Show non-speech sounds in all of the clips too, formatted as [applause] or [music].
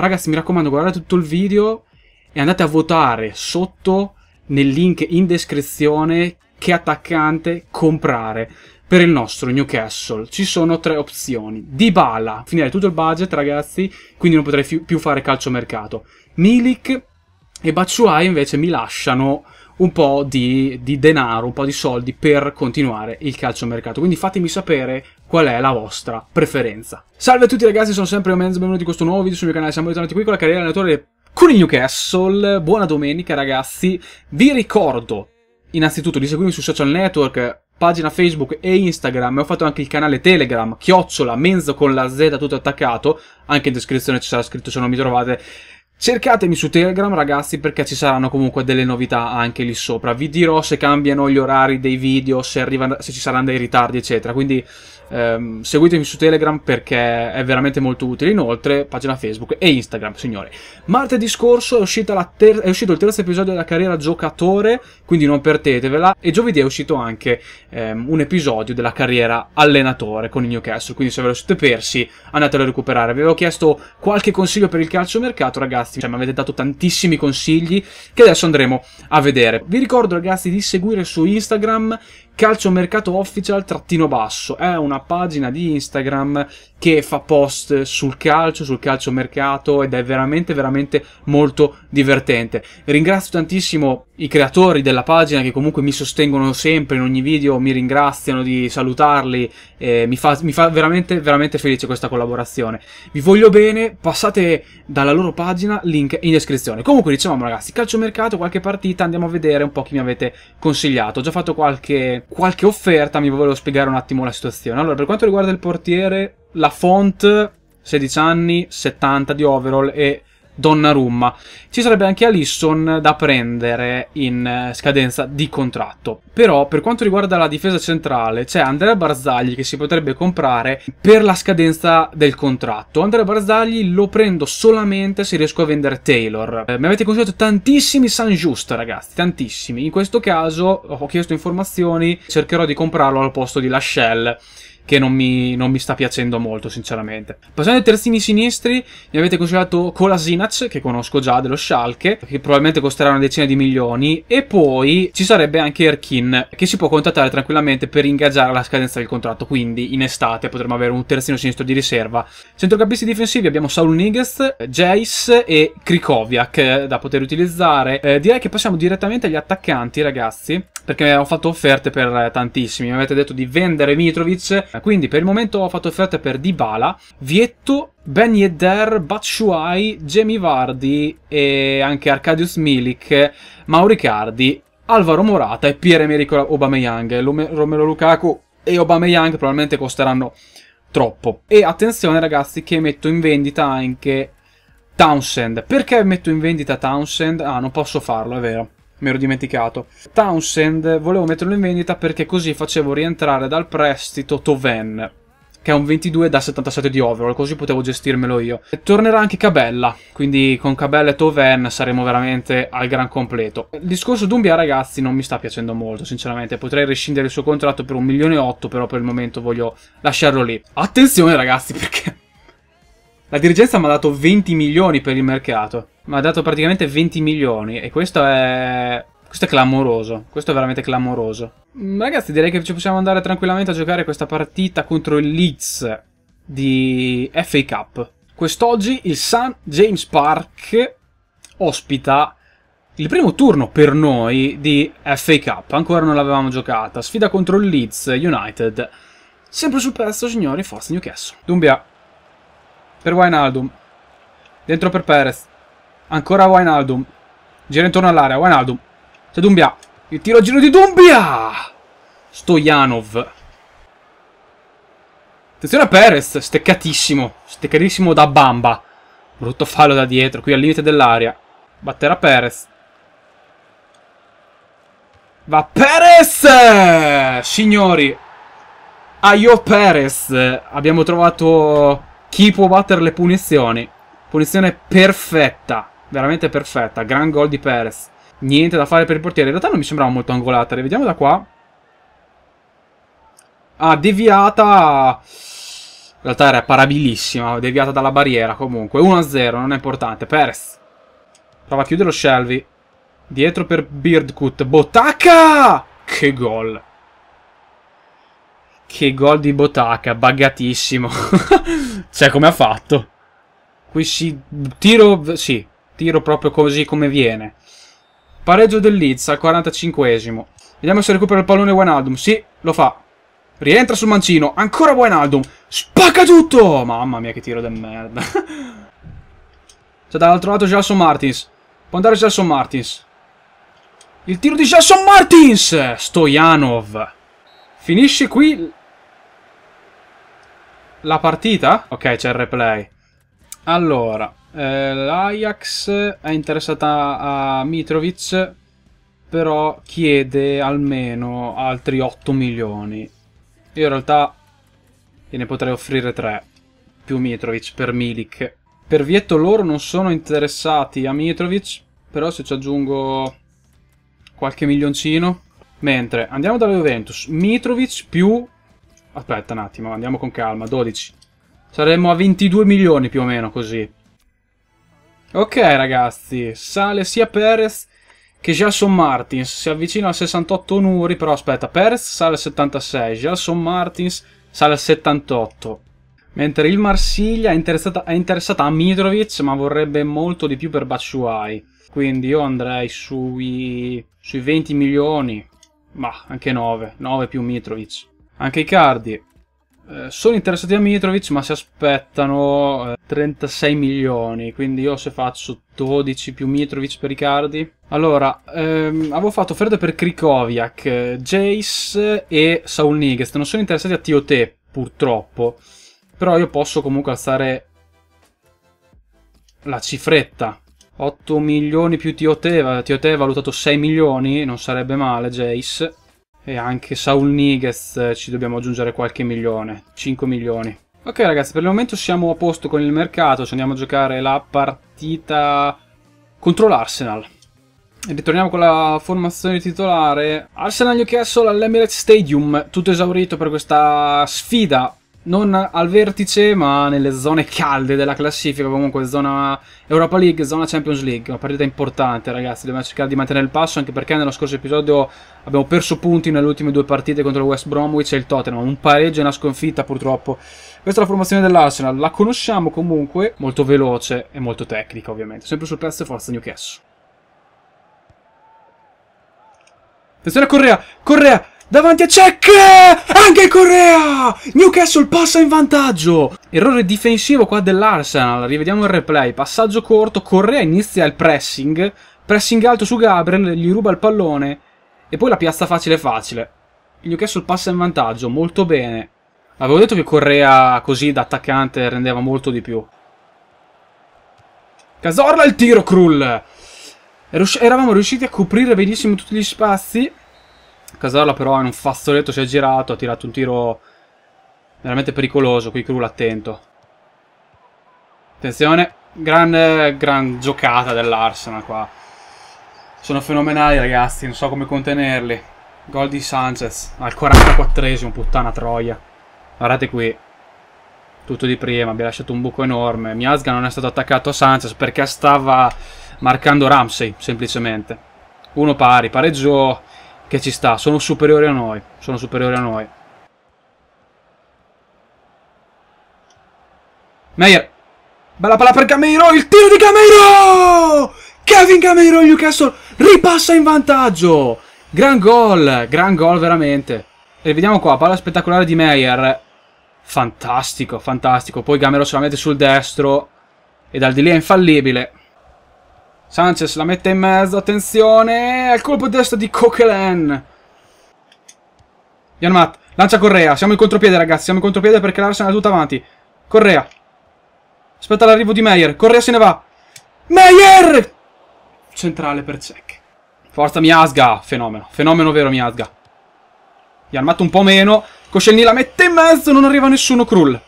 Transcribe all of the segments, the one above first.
Ragazzi mi raccomando guardate tutto il video e andate a votare sotto nel link in descrizione che attaccante comprare per il nostro Newcastle. Ci sono tre opzioni. Dybala, finire tutto il budget ragazzi, quindi non potrei più fare calciomercato. Milik e Batshuayi invece mi lasciano un po' di, di, denaro, un po' di soldi per continuare il calciomercato. Quindi fatemi sapere qual è la vostra preferenza. Salve a tutti ragazzi, sono sempre Omenz, benvenuti in questo nuovo video sul mio canale, siamo ritornati qui con la carriera allenatore con il Newcastle. Buona domenica ragazzi, vi ricordo innanzitutto di seguirmi sui social network, pagina Facebook e Instagram, ho fatto anche il canale Telegram, chiocciola, menzo con la Z tutto attaccato, anche in descrizione ci sarà scritto se non mi trovate Cercatemi su Telegram ragazzi perché ci saranno comunque delle novità anche lì sopra, vi dirò se cambiano gli orari dei video, se, arrivano, se ci saranno dei ritardi eccetera, quindi Ehm, seguitemi su Telegram perché è veramente molto utile. Inoltre, pagina Facebook e Instagram, signore. Martedì scorso è, ter- è uscito il terzo episodio della carriera giocatore, quindi non perdetevela. E giovedì è uscito anche ehm, un episodio della carriera allenatore con il Newcastle. Quindi se ve lo siete persi, andatelo a recuperare. Vi avevo chiesto qualche consiglio per il calciomercato, ragazzi. Cioè, mi avete dato tantissimi consigli che adesso andremo a vedere. Vi ricordo, ragazzi, di seguire su Instagram Calciomercato Official trattino basso è una pagina di Instagram che fa post sul calcio, sul calciomercato ed è veramente veramente molto divertente. Ringrazio tantissimo i creatori della pagina che comunque mi sostengono sempre in ogni video, mi ringraziano di salutarli, eh, mi, fa, mi fa veramente veramente felice questa collaborazione. Vi voglio bene, passate dalla loro pagina, link in descrizione. Comunque diciamo ragazzi, calciomercato, qualche partita, andiamo a vedere un po' chi mi avete consigliato. Ho già fatto qualche qualche offerta, mi volevo spiegare un attimo la situazione. Allora, per quanto riguarda il portiere, la font 16 anni, 70 di overall e Donnarumma. Ci sarebbe anche Alisson da prendere in eh, scadenza di contratto. Però per quanto riguarda la difesa centrale c'è Andrea Barzagli che si potrebbe comprare per la scadenza del contratto. Andrea Barzagli lo prendo solamente se riesco a vendere Taylor. Eh, mi avete consigliato tantissimi San Giusto ragazzi, tantissimi. In questo caso ho chiesto informazioni, cercherò di comprarlo al posto di Lachelle che non mi, non mi sta piacendo molto, sinceramente. Passando ai terzini sinistri, mi avete consigliato Colasinac, che conosco già, dello Schalke, che probabilmente costerà una decina di milioni, e poi ci sarebbe anche Erkin, che si può contattare tranquillamente per ingaggiare alla scadenza del contratto, quindi in estate potremmo avere un terzino sinistro di riserva. Centrocampisti difensivi abbiamo Saul Niguez, Jace e Krikoviak eh, da poter utilizzare. Eh, direi che passiamo direttamente agli attaccanti, ragazzi, perché ho fatto offerte per tantissimi. Mi avete detto di vendere Mitrovic, quindi per il momento ho fatto offerte per Dybala, Vietto, Ben Yedder, Batshuayi, Jamie Vardi e anche Arcadius Milik, Mauricardi, Alvaro Morata e Pierre-Emerick Aubameyang. Romero Lukaku e Aubameyang probabilmente costeranno troppo. E attenzione ragazzi che metto in vendita anche Townsend. Perché metto in vendita Townsend? Ah, non posso farlo, è vero mi ero dimenticato. Townsend volevo metterlo in vendita perché così facevo rientrare dal prestito Toven, che è un 22 da 77 di overall, così potevo gestirmelo io. E tornerà anche Cabella, quindi con Cabella e Toven saremo veramente al gran completo. Il discorso Dumbia, ragazzi, non mi sta piacendo molto, sinceramente. Potrei rescindere il suo contratto per un milione e otto, però per il momento voglio lasciarlo lì. Attenzione, ragazzi, perché... [laughs] La dirigenza mi ha dato 20 milioni per il mercato mi ha dato praticamente 20 milioni e questo è... Questo è clamoroso, questo è veramente clamoroso. Ragazzi direi che ci possiamo andare tranquillamente a giocare questa partita contro il Leeds di FA Cup. Quest'oggi il St. James Park ospita il primo turno per noi di FA Cup, ancora non l'avevamo giocata, sfida contro il Leeds United. Sempre sul pezzo signori, Forza Newcastle. Dumbia, per Wijnaldum, dentro per Perez, Ancora Wijnaldum. Gira intorno all'area. Wijnaldum. C'è Dumbia. Il tiro a giro di Dumbia! Stojanov. Attenzione a Perez. Steccatissimo. Steccatissimo da bamba. Brutto fallo da dietro. Qui al limite dell'area. Batterà Perez. Va Perez! Signori. Aio Perez. Abbiamo trovato chi può battere le punizioni. Punizione perfetta veramente perfetta. Gran gol di Perez. Niente da fare per il portiere. In realtà non mi sembrava molto angolata. Rivediamo da qua. Ah, deviata. In realtà era parabilissima. Deviata dalla barriera comunque. 1-0, non è importante. Perez. Prova a chiudere lo Shelby. Dietro per Birdcut. Botacca! Che gol. Che gol di Botacca, buggatissimo. [laughs] cioè, come ha fatto? Qui si... Tiro... Sì, tiro proprio così come viene. Pareggio del Leeds al 45esimo. Vediamo se recupera il pallone Wijnaldum. Sì, lo fa. Rientra sul mancino. Ancora Wijnaldum. Spacca tutto! Mamma mia che tiro del merda. [laughs] C'è dall'altro lato Gelson Martins. Può andare Gelson Martins. Il tiro di Gelson Martins! Stojanov. Finisce qui la partita? Ok, c'è il replay. Allora, eh, L'Ajax è interessata a Mitrovic, però chiede almeno altri 8 milioni. Io in realtà gliene potrei offrire 3, più Mitrovic per Milik. Per Vietto loro non sono interessati a Mitrovic, però se ci aggiungo qualche milioncino... Mentre andiamo dalla Juventus, Mitrovic più... Aspetta un attimo, andiamo con calma, 12. Saremmo a 22 milioni più o meno così. Ok ragazzi, sale sia Perez che Jason Martins, si avvicina al 68 Nuri, però aspetta, Perez sale al 76, Jason Martins sale al 78. Mentre il Marsiglia è interessata, è interessata a Mitrovic, ma vorrebbe molto di più per Bacciuai. Quindi io andrei sui, sui 20 milioni, ma anche 9, 9 più Mitrovic. Anche i Cardi eh, sono interessati a Mitrovic, ma si aspettano 36 eh, milioni. Quindi io se faccio 12 più Mitrovic per Icardi. Allora, ehm, avevo fatto offerte per Krikoviak, Jace e Saul Niguez. Non sono interessati a TOT, purtroppo. Però io posso comunque alzare la cifretta. 8 milioni più TOT, TOT è valutato 6 milioni, non sarebbe male Jace e anche Saul Niguez eh, ci dobbiamo aggiungere qualche milione, 5 milioni. Ok ragazzi, per il momento siamo a posto con il mercato, ci andiamo a giocare la partita contro l'Arsenal. Ritorniamo con la formazione titolare. Arsenal Newcastle all'Emirates Stadium, tutto esaurito per questa sfida non al vertice, ma nelle zone calde della classifica, comunque zona Europa League, zona Champions League, una partita importante ragazzi, dobbiamo cercare di mantenere il passo anche perché nello scorso episodio abbiamo perso punti nelle ultime due partite contro il West Bromwich e il Tottenham, un pareggio e una sconfitta purtroppo. Questa è la formazione dell'Arsenal, la conosciamo comunque, molto veloce e molto tecnica ovviamente, sempre sul pezzo e forza Newcastle. Attenzione Correa, Correa, davanti a Cech! Anche Correa! Newcastle passa in vantaggio! Errore difensivo qua dell'Arsenal, rivediamo il replay, passaggio corto, Correa inizia il pressing, pressing alto su Gabriel, gli ruba il pallone e poi la piazza facile facile. Newcastle passa in vantaggio, molto bene. Avevo detto che Correa così da attaccante rendeva molto di più. Casorla il tiro, Krull! Eravamo riusciti a coprire benissimo tutti gli spazi Casarla però in un fazzoletto si è girato, ha tirato un tiro veramente pericoloso, qui Krul attento. Attenzione, gran, gran giocata dell'Arsenal qua. Sono fenomenali ragazzi, non so come contenerli. Gol di Sanchez al 44esimo, puttana troia. Guardate qui, tutto di prima, abbia lasciato un buco enorme. Miazga non è stato attaccato a Sanchez perché stava marcando Ramsey, semplicemente. Uno pari, pareggio che ci sta, sono superiori a noi, sono superiori a noi. Meyer, bella palla per Gameiro, il tiro di Gameiro! Kevin Gameiro, Newcastle ripassa in vantaggio! Gran gol, gran gol veramente. E vediamo qua, palla spettacolare di Meyer. Fantastico, fantastico. Poi Gamero se la mette sul destro. E dal di lì è infallibile. Sanchez la mette in mezzo, attenzione, al colpo di destra di Coquelin. Janmat, lancia Correa, siamo in contropiede ragazzi, siamo in contropiede perché l'Arsenal è tutto avanti. Correa, aspetta l'arrivo di Meyer, Correa se ne va. Meyer! Centrale per Cech. Forza Miasga, fenomeno, fenomeno vero Miasga. Janmat un po' meno, Koscielny la mette in mezzo, non arriva nessuno, Krull.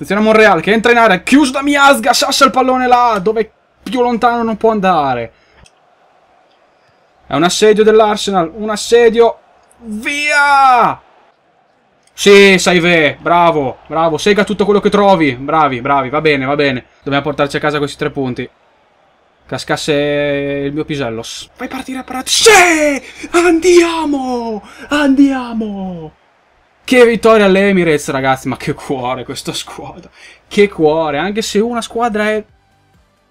Attenzione a Monreal che entra in area, chiuso da Miasga, sciascia il pallone là, dove più lontano non può andare. È un assedio dell'Arsenal, un assedio, via! Sì, Saive, bravo, bravo, sega tutto quello che trovi, bravi, bravi, va bene, va bene. Dobbiamo portarci a casa questi tre punti. Cascasse il mio pisello. Fai partire a parati. Sì! Andiamo! Andiamo! Che vittoria all'Emirates, ragazzi, ma che cuore questa squadra. Che cuore, anche se una squadra è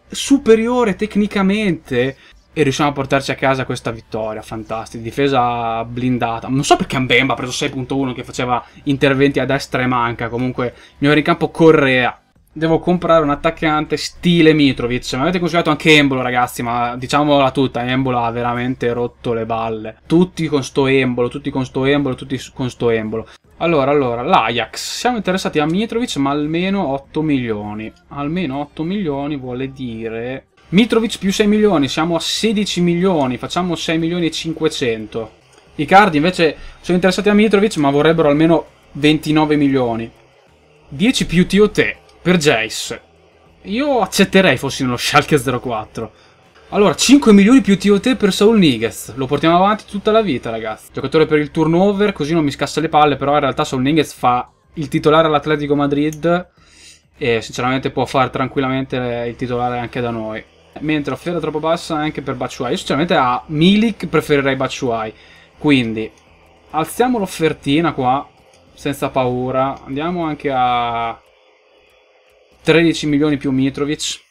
superiore tecnicamente e riusciamo a portarci a casa questa vittoria, fantastica, difesa blindata. Non so perché Ambemba ha preso 6.1 che faceva interventi a destra e manca, comunque migliore in campo Correa. Devo comprare un attaccante stile Mitrovic. Mi avete consigliato anche Embolo, ragazzi, ma diciamola tutta, Embolo ha veramente rotto le balle. Tutti con sto Embolo, tutti con sto Embolo, tutti con sto Embolo. Allora, allora, l'Ajax. Siamo interessati a Mitrovic, ma almeno 8 milioni. Almeno 8 milioni vuole dire... Mitrovic più 6 milioni, siamo a 16 milioni, facciamo 6 milioni e 500. I cardi invece sono interessati a Mitrovic, ma vorrebbero almeno 29 milioni. 10 più TOT per Jace. Io accetterei fossi nello Schalke 04. Allora, 5 milioni più TOT per Saul Niguez. Lo portiamo avanti tutta la vita, ragazzi. Giocatore per il turnover, così non mi scassa le palle, però in realtà Saul Niguez fa il titolare all'Atletico Madrid e sinceramente può fare tranquillamente il titolare anche da noi. Mentre offerta troppo bassa anche per Bacciuai. Io sinceramente a Milik preferirei Bacciuai. Quindi, alziamo l'offertina qua, senza paura. Andiamo anche a 13 milioni più Mitrovic.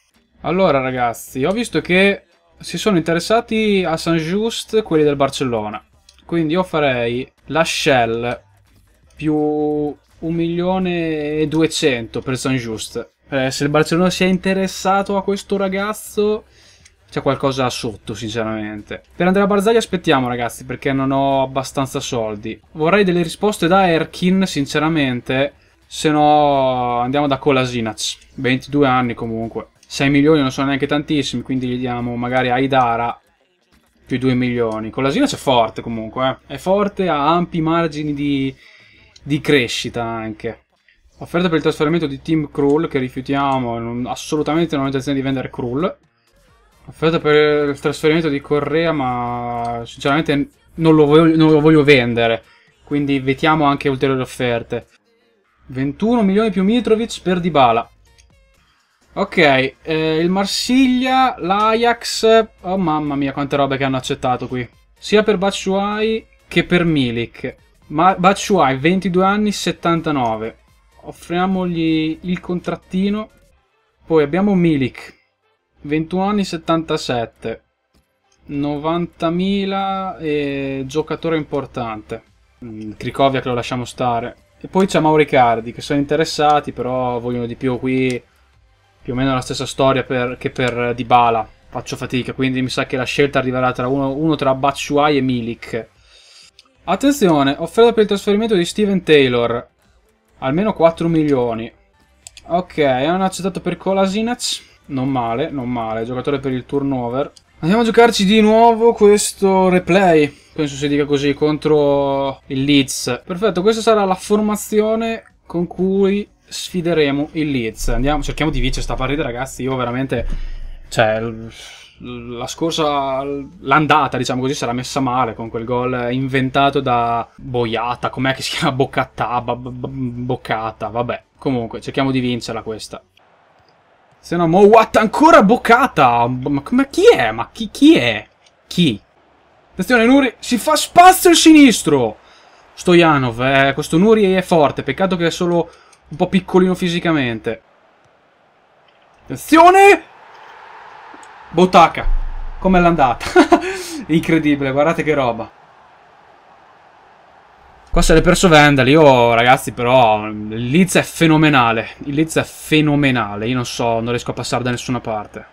Allora ragazzi, ho visto che si sono interessati a San Just quelli del Barcellona. Quindi io farei la Shell più 1 milione e 200 per San Just. Eh, se il Barcellona si è interessato a questo ragazzo, c'è qualcosa sotto, sinceramente. Per Andrea Barzagli aspettiamo, ragazzi, perché non ho abbastanza soldi. Vorrei delle risposte da Erkin, sinceramente. Se no, andiamo da Colasinac. 22 anni comunque. 6 milioni non sono neanche tantissimi, quindi gli diamo magari Aidara più 2 milioni. Con l'asilo c'è forte comunque, eh. è forte, ha ampi margini di, di crescita anche. Offerta per il trasferimento di Team Krull, che rifiutiamo, non, assolutamente non ho intenzione di vendere Krull. Offerta per il trasferimento di Correa, ma sinceramente non lo voglio, non lo voglio vendere. Quindi vetiamo anche ulteriori offerte. 21 milioni più Mitrovic per Dybala. Ok, eh, il Marsiglia, l'Ajax... Oh mamma mia, quante robe che hanno accettato qui. Sia per Bacciuai che per Milik. Ma Batshuayi, 22 anni, 79. Offriamogli il contrattino. Poi abbiamo Milik, 21 anni, 77. 90.000 e giocatore importante. Cricovia mm, che lo lasciamo stare. E poi c'è Mauricardi che sono interessati, però vogliono di più qui più o meno la stessa storia per, che per Dybala. Faccio fatica, quindi mi sa che la scelta arriverà tra uno, uno tra Batshuayi e Milik. Attenzione, offerta per il trasferimento di Steven Taylor. Almeno 4 milioni. Ok, hanno accettato per Kolasinac. Non male, non male. Giocatore per il turnover. Andiamo a giocarci di nuovo questo replay. Penso si dica così, contro il Leeds. Perfetto, questa sarà la formazione con cui sfideremo il Leeds. Andiamo, cerchiamo di vincere questa partita, ragazzi. Io veramente. Cioè, la scorsa. L'andata, diciamo così, sarà messa male con quel gol inventato da Boiata. Com'è che si chiama? Boccatta. Boccata. Vabbè. Comunque, cerchiamo di vincerla questa. Se no, mo what? Ancora boccata! Ma, ma chi è? Ma chi, chi è? Chi? Attenzione, Nuri si fa spazio il sinistro! Stojanov, eh, questo Nuri è forte, peccato che è solo un po' piccolino fisicamente. Attenzione! Botaka. Com'è l'andata? [laughs] Incredibile, guardate che roba. Qua se l'è perso Vendel, io ragazzi però il Leeds è fenomenale, il Leeds è fenomenale, io non so, non riesco a passare da nessuna parte.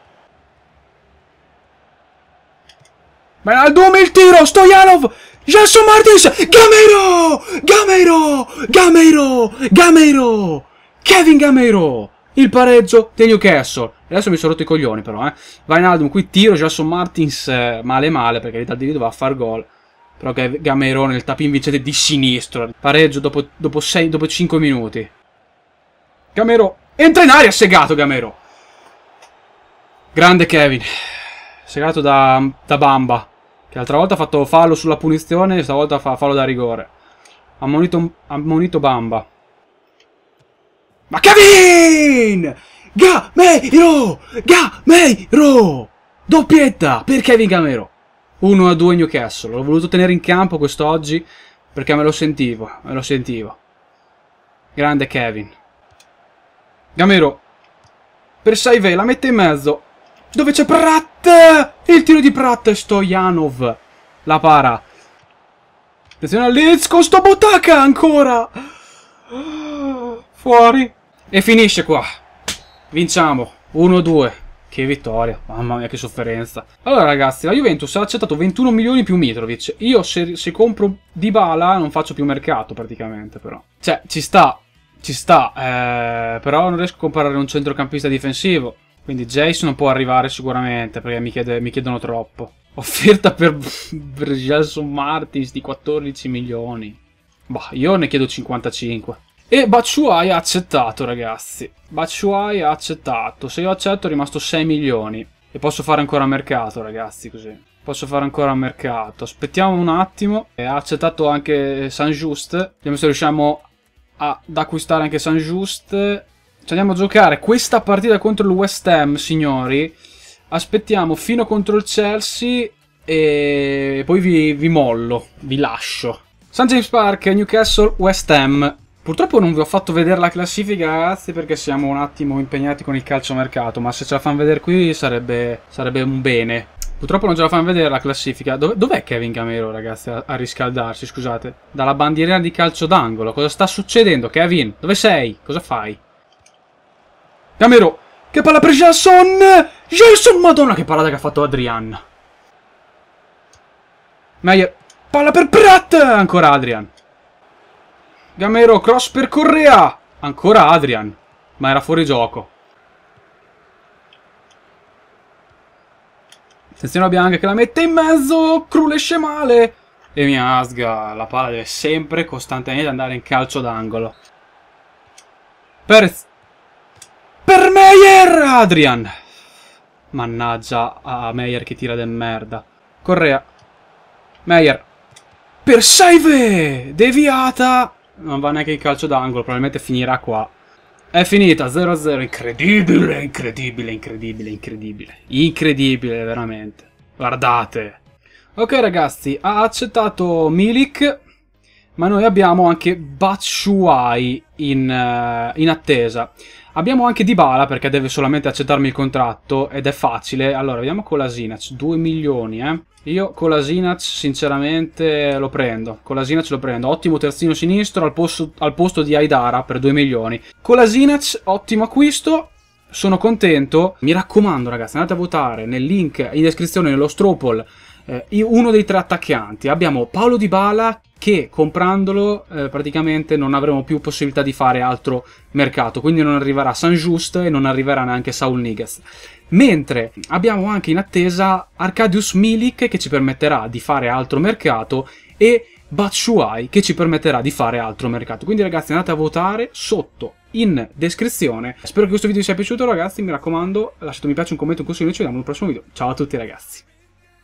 Ma al dume il tiro, Stojanov! Gelson Martins! Gameiro! Gameiro! Gameiro! Gameiro! Kevin Gameiro! Il pareggio del Newcastle. Adesso mi sono rotto i coglioni però, eh. vai in album, qui tiro, Gelson Martins eh, male male perché l'Italia di lì doveva far gol. Però che Gameiro nel tapin vincente di sinistra. Pareggio dopo, dopo, sei, dopo 5 minuti. Gameiro. Entra in aria segato Gameiro. Grande Kevin. Segato da, da Bamba. Che l'altra volta ha fatto fallo sulla punizione e stavolta fa fallo da rigore. Ammonito, ammonito Bamba. Ma Kevin! Gameiro! Gameiro! Doppietta per Kevin Gameiro. 1 a 2 Newcastle. L'ho voluto tenere in campo quest'oggi perché me lo sentivo, me lo sentivo. Grande Kevin. Gamero per Saive la mette in mezzo. Dove c'è Pratt? Il tiro di Pratt e Stojanov. La para. Attenzione all'Iz con sto Butaka ancora. Fuori. E finisce qua. Vinciamo. 1-2. Che vittoria, mamma mia che sofferenza. Allora ragazzi, la Juventus ha accettato 21 milioni più Mitrovic. Io se, se compro Dybala non faccio più mercato praticamente però. Cioè, ci sta, ci sta, eh, però non riesco a comprare un centrocampista difensivo. Quindi Jason può arrivare sicuramente perché mi, chiede, mi chiedono troppo. Offerta per, per Gelson Martins di 14 milioni. Bah, io ne chiedo 55. E Baciuai ha accettato, ragazzi. Baciuai ha accettato. Se io accetto è rimasto 6 milioni. E posso fare ancora mercato, ragazzi, così. Posso fare ancora mercato. Aspettiamo un attimo. E ha accettato anche San Just. Vediamo se riusciamo a, ad acquistare anche San Just. Ci andiamo a giocare questa partita contro il West Ham, signori. Aspettiamo fino contro il Chelsea e poi vi, vi mollo, vi lascio. St. James Park, Newcastle, West Ham. Purtroppo non vi ho fatto vedere la classifica, ragazzi, perché siamo un attimo impegnati con il calciomercato, ma se ce la fanno vedere qui sarebbe, sarebbe un bene. Purtroppo non ce la fanno vedere la classifica. Dov'è Kevin Camero, ragazzi, a, a, riscaldarsi, scusate? Dalla bandierina di calcio d'angolo. Cosa sta succedendo, Kevin? Dove sei? Cosa fai? Camero. Che palla per Jason. Jason, madonna che palla che ha fatto Adrian. Meyer. Palla per Pratt. Ancora Adrian. Gamero, cross per Correa. Ancora Adrian. Ma era fuori gioco. Attenzione a Bianca che la mette in mezzo. Crulesce male. E mia Asga, la palla deve sempre costantemente andare in calcio d'angolo. Perez per Meyer! Adrian! Mannaggia a Meyer che tira del merda. Correa. Meyer. Per Saive! Deviata! Non va neanche il calcio d'angolo, probabilmente finirà qua. È finita, 0-0, incredibile, incredibile, incredibile, incredibile. Incredibile, veramente. Guardate. Ok ragazzi, ha accettato Milik, ma noi abbiamo anche Batshuayi in, uh, in attesa. Abbiamo anche Dybala perché deve solamente accettarmi il contratto ed è facile. Allora, vediamo Zinac, 2 milioni, eh. Io con la Zinac, sinceramente lo prendo, Con la Zinac lo prendo, ottimo terzino sinistro al posto, al posto di Aidara per 2 milioni. Con la Zinac, ottimo acquisto, sono contento. Mi raccomando ragazzi, andate a votare nel link in descrizione nello Stropol eh, uno dei tre attaccanti. Abbiamo Paolo Di Bala che comprandolo eh, praticamente non avremo più possibilità di fare altro mercato, quindi non arriverà San Just e non arriverà neanche Saul Niguez. Mentre abbiamo anche in attesa Arcadius Milik che ci permetterà di fare altro mercato e Batshuayi che ci permetterà di fare altro mercato. Quindi ragazzi andate a votare sotto in descrizione. Spero che questo video vi sia piaciuto ragazzi, mi raccomando lasciate un mi piace, un commento, un consiglio e ci vediamo nel prossimo video. Ciao a tutti ragazzi!